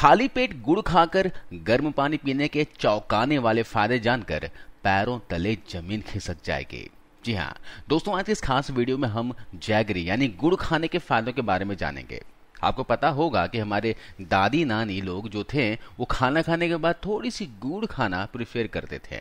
खाली पेट गुड़ खाकर गर्म पानी पीने के चौंकाने वाले फायदे जानकर पैरों तले जमीन खिसक जाएगी जी हाँ दोस्तों आज इस खास वीडियो में हम जैगरी यानी गुड़ खाने के फायदों के बारे में जानेंगे आपको पता होगा कि हमारे दादी नानी लोग जो थे वो खाना खाने के बाद थोड़ी सी गुड़ खाना प्रिफेयर करते थे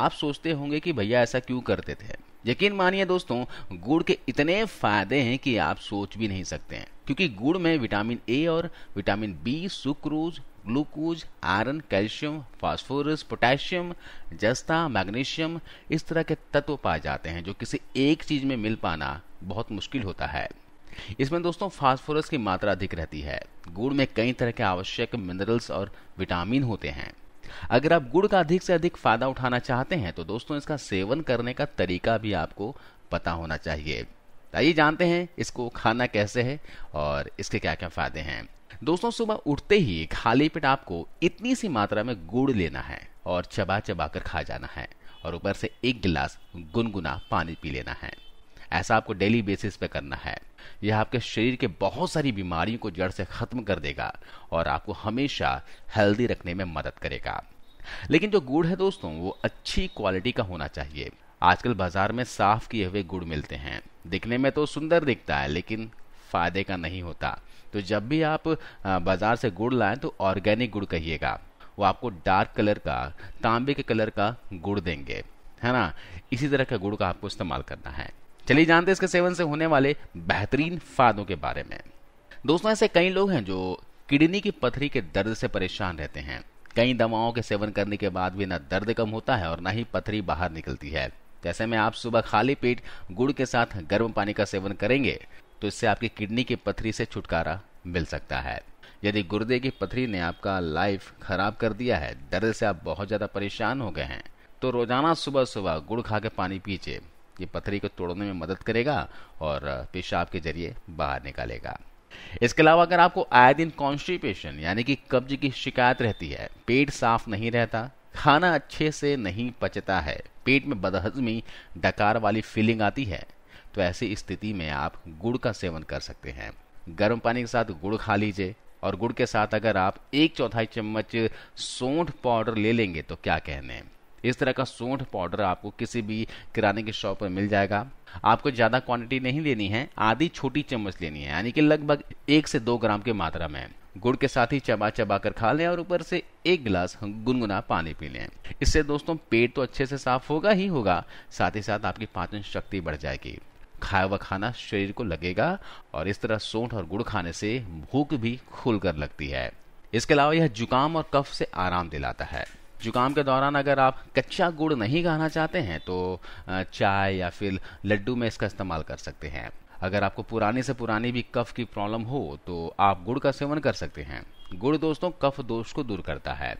आप सोचते होंगे कि भैया ऐसा क्यों करते थे यकीन मानिए दोस्तों गुड़ के इतने फायदे हैं कि आप सोच भी नहीं सकते हैं क्योंकि गुड़ में विटामिन ए और vitamin B sucrose glucose iron calcium phosphorus potassium जस्ता मैग्नीशियम इस तरह के तत्व पाए जाते हैं जो किसी एक चीज में मिल पाना बहुत मुश्किल होता है इसमें दोस्तों फास्फोरस की मात्रा अधिक रहती है गुड़ में कई तरह के आवश्यक मिनरल्स और विटामिन होते हैं अगर आप गुड़ का अधिक से अधिक फायदा उठाना चाहते हैं तो दोस्तों इसका सेवन करने का तरीका भी आपको पता होना चाहिए आइए जानते हैं इसको खाना कैसे है और इसके क्या क्या फायदे हैं दोस्तों सुबह उठते ही खाली पेट आपको इतनी सी मात्रा में गुड़ लेना है और चबा चबा कर खा जाना है और ऊपर से एक गिलास गुनगुना पानी पी लेना है ऐसा आपको डेली बेसिस पे करना है यह आपके शरीर के बहुत सारी बीमारियों को जड़ से खत्म कर देगा और आपको हमेशा हेल्दी रखने में मदद करेगा लेकिन जो गुड़ है दोस्तों वो अच्छी क्वालिटी का होना चाहिए आजकल बाजार में साफ किए हुए गुड़ मिलते हैं दिखने में तो सुंदर दिखता है लेकिन फायदे का नहीं होता तो जब भी आप बाजार से गुड़ लाएं तो ऑर्गेनिक गुड़ कहिएगा वो आपको डार्क कलर का तांबे के कलर का गुड़ देंगे है ना इसी तरह का गुड़ का आपको इस्तेमाल करना है चलिए जानते हैं इसके सेवन से होने वाले बेहतरीन फायदों के बारे में दोस्तों ऐसे कई लोग हैं जो किडनी की पथरी के दर्द से परेशान रहते हैं कई दवाओं के सेवन करने के बाद भी ना दर्द कम होता है और ना ही पथरी बाहर निकलती है ऐसे में आप सुबह खाली पेट गुड़ के साथ गर्म पानी का सेवन करेंगे तो इससे आपकी किडनी की पथरी से छुटकारा मिल सकता है यदि गुर्दे की पथरी ने आपका लाइफ खराब कर दिया है दर्द से आप बहुत ज़्यादा परेशान हो गए हैं तो रोजाना सुबह सुबह गुड़ खा के पानी पीजिए ये पथरी को तोड़ने में मदद करेगा और पेशाब के जरिए बाहर निकालेगा इसके अलावा अगर आपको आए दिन कॉन्स्टिपेशन यानी कि कब्ज की शिकायत रहती है पेट साफ नहीं रहता खाना अच्छे से नहीं पचता है पेट में बदहजमी डकार वाली फीलिंग आती है तो ऐसी स्थिति में आप गुड़ का सेवन कर सकते हैं गर्म पानी के साथ गुड़ खा लीजिए और गुड़ के साथ अगर आप एक चौथाई चम्मच सौंठ पाउडर ले लेंगे तो क्या कहने इस तरह का सोंठ पाउडर आपको किसी भी किराने की शॉप पर मिल जाएगा आपको ज़्यादा क्वांटिटी नहीं लेनी है आधी छोटी चम्मच लेनी है यानी कि लगभग एक से दो ग्राम की मात्रा में गुड़ के साथ ही चबा चबा कर खा लें और ऊपर से एक गिलास गुनगुना पानी पी लें इससे दोस्तों पेट तो अच्छे से साफ होगा ही होगा साथ ही साथ आपकी पाचन शक्ति बढ़ जाएगी खाया हुआ खाना शरीर को लगेगा और इस तरह सोंठ और गुड़ खाने से भूख भी खुलकर लगती है इसके अलावा यह जुकाम और कफ से आराम दिलाता है जुकाम के दौरान अगर आप कच्चा गुड़ नहीं खाना चाहते हैं तो चाय या फिर लड्डू में इसका इस्तेमाल कर सकते हैं अगर आपको पुरानी से पुरानी भी कफ की प्रॉब्लम हो तो आप गुड़ का सेवन कर सकते हैं गुड़ दोस्तों कफ दोष को दूर करता है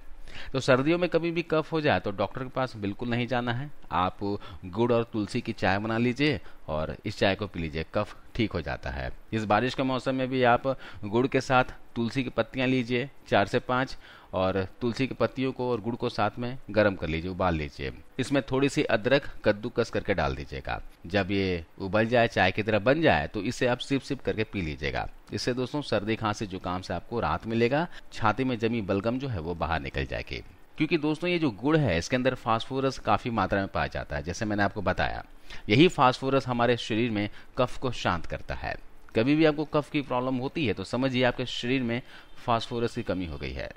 तो सर्दियों में कभी भी कफ हो जाए तो डॉक्टर के पास बिल्कुल नहीं जाना है आप गुड़ और तुलसी की चाय बना लीजिए और इस चाय को पी लीजिए कफ ठीक हो जाता है इस बारिश के मौसम में भी आप गुड़ के साथ तुलसी की पत्तियाँ लीजिए चार से पाँच और तुलसी की पत्तियों को और गुड़ को साथ में गर्म कर लीजिए उबाल लीजिए इसमें थोड़ी सी अदरक कद्दूकस करके डाल दीजिएगा जब ये उबल जाए चाय की तरह बन जाए तो इसे आप सिप सिप करके पी लीजिएगा इससे दोस्तों सर्दी खांसी जुकाम से आपको राहत मिलेगा छाती में जमी बलगम जो है वो बाहर निकल जाएगी क्योंकि दोस्तों ये जो गुड़ है इसके अंदर फास्फोरस काफ़ी मात्रा में पाया जाता है जैसे मैंने आपको बताया यही फास्फोरस हमारे शरीर में कफ को शांत करता है कभी भी आपको कफ की प्रॉब्लम होती है तो समझिए आपके शरीर में फास्फोरस की कमी हो गई है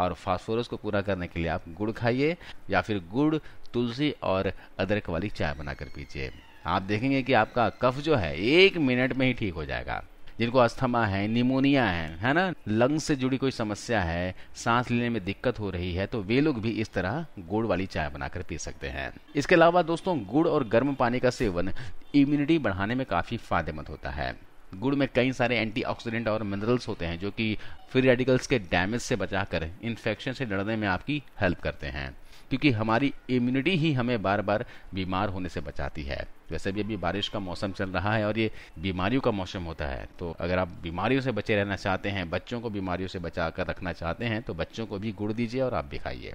और फास्फोरस को पूरा करने के लिए आप गुड़ खाइए या फिर गुड़ तुलसी और अदरक वाली चाय बनाकर पीजिए आप देखेंगे कि आपका कफ जो है एक मिनट में ही ठीक हो जाएगा जिनको अस्थमा है निमोनिया है है ना लंग से जुड़ी कोई समस्या है सांस लेने में दिक्कत हो रही है तो वे लोग भी इस तरह गुड़ वाली चाय बनाकर पी सकते हैं इसके अलावा दोस्तों गुड़ और गर्म पानी का सेवन इम्यूनिटी बढ़ाने में काफी फायदेमंद होता है गुड़ में कई सारे एंटीऑक्सीडेंट और मिनरल्स होते हैं जो कि फ्री रेडिकल्स के डैमेज से बचाकर इन्फेक्शन से लड़ने में आपकी हेल्प करते हैं क्योंकि हमारी इम्यूनिटी ही हमें बार बार बीमार होने से बचाती है वैसे भी अभी बारिश का मौसम चल रहा है और ये बीमारियों का मौसम होता है तो अगर आप बीमारियों से बचे रहना चाहते हैं बच्चों को बीमारियों से बचा कर रखना चाहते हैं तो बच्चों को भी गुड़ दीजिए और आप भी खाइए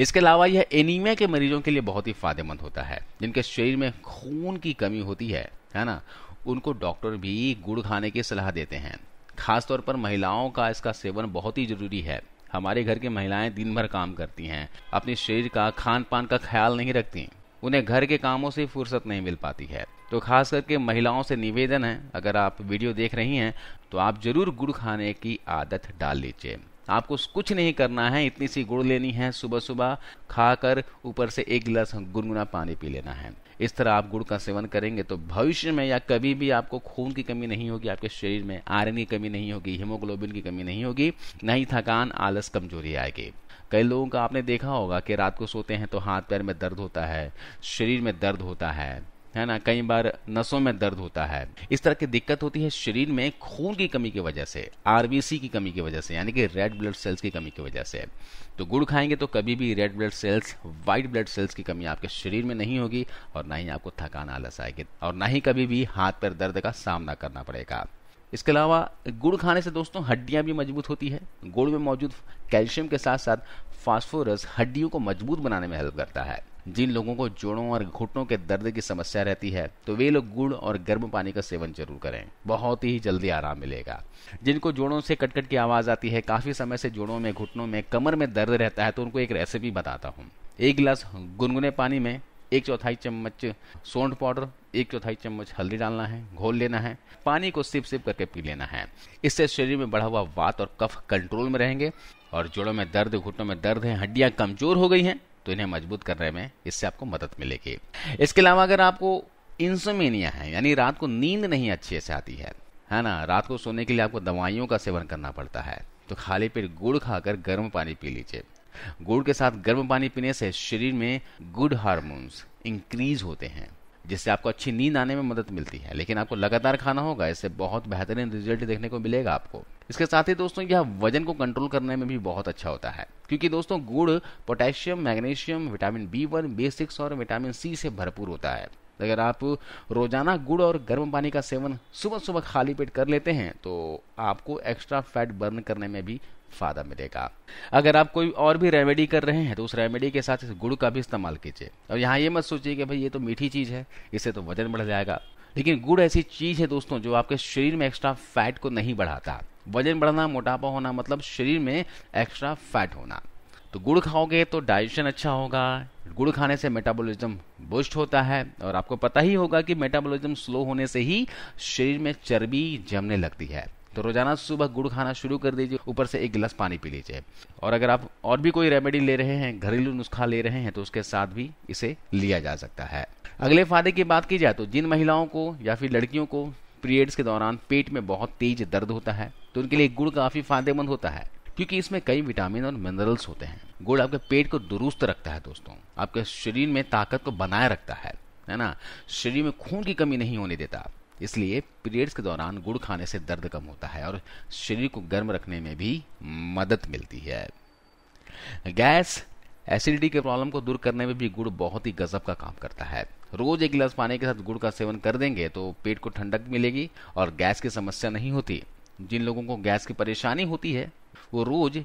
इसके अलावा यह एनीमिया के मरीजों के लिए बहुत ही फायदेमंद होता है जिनके शरीर में खून की कमी होती है है ना उनको डॉक्टर भी गुड़ खाने की सलाह देते हैं खासतौर पर महिलाओं का इसका सेवन बहुत ही जरूरी है हमारे घर की महिलाएं दिन भर काम करती हैं अपने शरीर का खान पान का ख्याल नहीं रखती उन्हें घर के कामों से फुर्सत नहीं मिल पाती है तो खास करके महिलाओं से निवेदन है अगर आप वीडियो देख रही हैं तो आप जरूर गुड़ खाने की आदत डाल लीजिए आपको कुछ नहीं करना है इतनी सी गुड़ लेनी है सुबह सुबह खाकर ऊपर से एक गिलास गुनगुना पानी पी लेना है इस तरह आप गुड़ का सेवन करेंगे तो भविष्य में या कभी भी आपको खून की कमी नहीं होगी आपके शरीर में आयरन की कमी नहीं होगी हीमोग्लोबिन की कमी नहीं होगी न ही थकान आलस कमजोरी आएगी कई लोगों का आपने देखा होगा कि रात को सोते हैं तो हाथ पैर में दर्द होता है शरीर में दर्द होता है है ना कई बार नसों में दर्द होता है इस तरह की दिक्कत होती है शरीर में खून की कमी की वजह से आरबीसी की कमी की वजह से यानी कि रेड ब्लड सेल्स की कमी की वजह से तो गुड़ खाएंगे तो कभी भी red blood cells white blood cells की कमी आपके शरीर में नहीं होगी और ना ही आपको थकान आलस आएगी और ना ही कभी भी हाथ पर दर्द का सामना करना पड़ेगा इसके अलावा गुड़ खाने से दोस्तों हड्डियां भी मजबूत होती है गुड़ में मौजूद कैल्शियम के साथ साथ फास्फोरस हड्डियों को मजबूत बनाने में हेल्प करता है जिन लोगों को जोड़ों और घुटनों के दर्द की समस्या रहती है तो वे लोग गुड़ और गर्म पानी का सेवन जरूर करें बहुत ही जल्दी आराम मिलेगा जिनको जोड़ों से कटकट की आवाज़ आती है काफ़ी समय से जोड़ों में घुटनों में कमर में दर्द रहता है तो उनको एक रेसिपी बताता हूँ एक गिलास गुनगुने पानी में एक चौथाई चम्मच सोंठ पाउडर एक चौथाई चम्मच हल्दी डालना है घोल लेना है पानी को सिप सिप करके पी लेना है इससे शरीर में बढ़ा हुआ वात और कफ कंट्रोल में रहेंगे और जोड़ों में दर्द घुटनों में दर्द है हड्डियां कमजोर हो गई हैं तो इन्हें मजबूत करने में इससे आपको मदद मिलेगी इसके अलावा अगर आपको इंसोमेनिया है यानी रात को नींद नहीं अच्छे से आती है है ना रात को सोने के लिए आपको दवाइयों का सेवन करना पड़ता है तो खाली पेट गुड़ खाकर गर्म पानी पी लीजिए गुड़ के साथ गर्म पानी पीने से शरीर में गुड हार्मोन्स इंक्रीज होते हैं जिससे आपको अच्छी नींद आने में मदद मिलती है लेकिन आपको लगातार खाना होगा इससे बहुत बेहतरीन रिजल्ट देखने को मिलेगा आपको इसके साथ ही दोस्तों यह वजन को कंट्रोल करने में भी बहुत अच्छा होता है क्योंकि दोस्तों गुड़ potassium magnesium vitamin B one basics और विटामिन सी से भरपूर होता है अगर आप रोजाना गुड़ और गर्म पानी का सेवन सुबह सुबह खाली पेट कर लेते हैं तो आपको एक्स्ट्रा फैट बर्न करने में भी फायदा मिलेगा अगर आप कोई और भी रेमेडी कर रहे हैं तो उस रेमेडी के साथ इस गुड़ का भी इस्तेमाल कीजिए और यहाँ ये मत सोचिए कि भाई ये तो मीठी चीज़ है इससे तो वजन बढ़ जाएगा लेकिन गुड़ ऐसी चीज़ है दोस्तों जो आपके शरीर में एक्स्ट्रा फैट को नहीं बढ़ाता वजन बढ़ना मोटापा होना मतलब शरीर में एक्स्ट्रा फैट होना तो गुड़ खाओगे तो डाइजेशन अच्छा होगा गुड़ खाने से मेटाबॉलिज्म बूस्ट होता है और आपको पता ही होगा कि मेटाबॉलिज्म स्लो होने से ही शरीर में चर्बी जमने लगती है तो रोजाना सुबह गुड़ खाना शुरू कर दीजिए ऊपर से एक गिलास पानी पी लीजिए और अगर आप और भी कोई रेमेडी ले रहे हैं घरेलू नुस्खा ले रहे हैं तो उसके साथ भी इसे लिया जा सकता है अगले फायदे की बात की जाए तो जिन महिलाओं को या फिर लड़कियों को पीरियड्स के दौरान पेट में बहुत तेज दर्द होता है तो उनके लिए गुड़ काफी फायदेमंद होता है क्योंकि इसमें कई विटामिन और मिनरल्स होते हैं गुड़ आपके पेट को दुरुस्त रखता है दोस्तों आपके शरीर में ताकत को बनाए रखता है है ना शरीर में खून की कमी नहीं होने देता इसलिए पीरियड्स के दौरान गुड़ खाने से दर्द कम होता है और शरीर को गर्म रखने में भी मदद मिलती है गैस एसिडिटी के प्रॉब्लम को दूर करने में भी गुड़ बहुत ही गजब का काम करता है रोज एक गिलास पानी के साथ गुड़ का सेवन कर देंगे तो पेट को ठंडक मिलेगी और गैस की समस्या नहीं होती जिन लोगों को गैस की परेशानी होती है वो रोज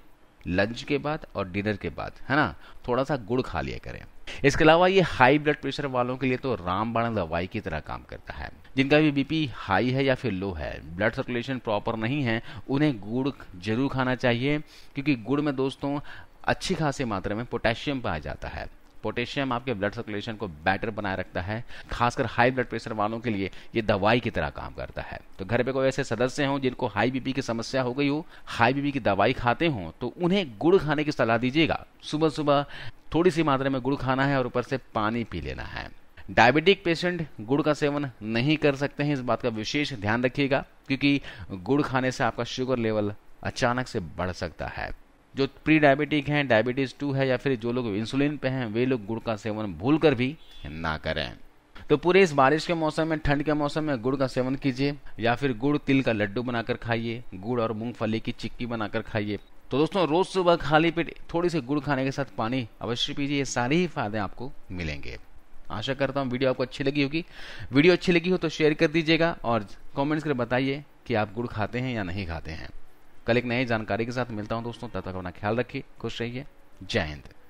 लंच के बाद और डिनर के बाद है ना थोड़ा सा गुड़ खा लिया करें इसके अलावा ये हाई ब्लड प्रेशर वालों के लिए तो रामबाण दवाई की तरह काम करता है जिनका भी बीपी हाई है या फिर लो है ब्लड सर्कुलेशन प्रॉपर नहीं है उन्हें गुड़ जरूर खाना चाहिए क्योंकि गुड़ में दोस्तों अच्छी खासी मात्रा में पोटेशियम पाया जाता है पोटेशियम आपके ब्लड सर्कुलेशन को बेटर बनाए रखता है खासकर हाई ब्लड प्रेशर वालों के लिए ये दवाई की तरह काम करता है तो घर पे कोई ऐसे सदस्य हो जिनको हाई बीपी की समस्या हो गई हो हाई बीपी की दवाई खाते हो तो उन्हें गुड़ खाने की सलाह दीजिएगा सुबह सुबह थोड़ी सी मात्रा में गुड़ खाना है और ऊपर से पानी पी लेना है डायबिटिक पेशेंट गुड़ का सेवन नहीं कर सकते हैं इस बात का विशेष ध्यान रखिएगा क्योंकि गुड़ खाने से आपका शुगर लेवल अचानक से बढ़ सकता है जो प्री डायबिटिक हैं डायबिटीज़ टू है या फिर जो लोग इंसुलिन पे हैं वे लोग गुड़ का सेवन भूल कर भी ना करें तो पूरे इस बारिश के मौसम में ठंड के मौसम में गुड़ का सेवन कीजिए या फिर गुड़ तिल का लड्डू बनाकर खाइए गुड़ और मूंगफली की चिक्की बनाकर खाइए तो दोस्तों रोज सुबह खाली पेट थोड़ी सी गुड़ खाने के साथ पानी अवश्य पीजिए ये सारे ही फायदे आपको मिलेंगे आशा करता हूँ वीडियो आपको अच्छी लगी होगी वीडियो अच्छी लगी हो तो शेयर कर दीजिएगा और कमेंट्स कर बताइए कि आप गुड़ खाते हैं या नहीं खाते हैं कल एक नई जानकारी के साथ मिलता हूँ दोस्तों तब तक अपना ख्याल रखिए खुश रहिए जय हिंद